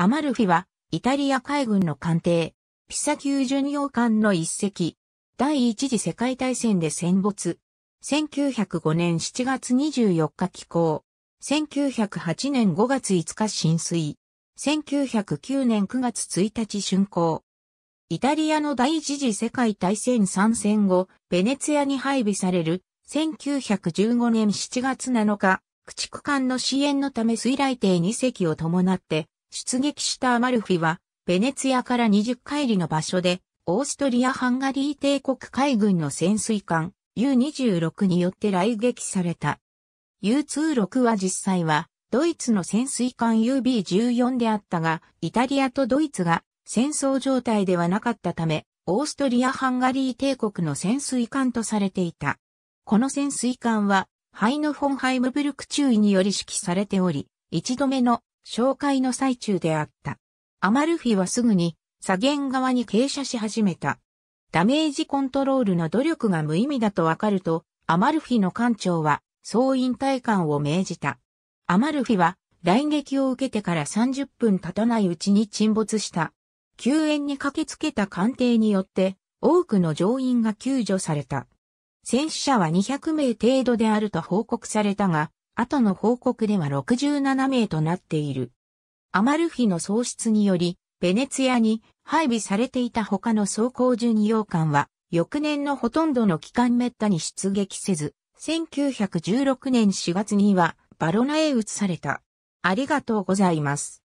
アマルフィは、イタリア海軍の艦艇、ピサ級巡洋艦の一隻。第一次世界大戦で戦没。1905年7月24日寄港。1908年5月5日浸水。1909年9月1日竣工。イタリアの第一次世界大戦参戦後、ベネツィアに配備される1915年7月7日、駆逐艦の支援のため水雷艇2隻を伴って出撃したアマルフィは、ベネツィアから20海里の場所で、オーストリア・ハンガリー帝国海軍の潜水艦 U26 によって来撃された。U26 は実際は、ドイツの潜水艦 UB14 であったが、イタリアとドイツが戦争状態ではなかったため、オーストリア・ハンガリー帝国の潜水艦とされていた。この潜水艦は、ハイノ・フォンハイムブルク中尉により指揮されており、一度目の紹介の最中であった。アマルフィはすぐに左舷側に傾斜し始めた。ダメージコントロールの努力が無意味だとわかると、アマルフィの艦長は総引退艦を命じた。アマルフィは来撃を受けてから30分経たないうちに沈没した。救援に駆けつけた艦艇によって多くの乗員が救助された。戦死者は200名程度であると報告されたが、後の報告では67名となっている。アマルフィの喪失により、ベネツィアに配備されていた他の装甲巡洋艦は、翌年のほとんどの期間滅多に出撃せず、1916年4月にはバロナへ移された。ありがとうございます。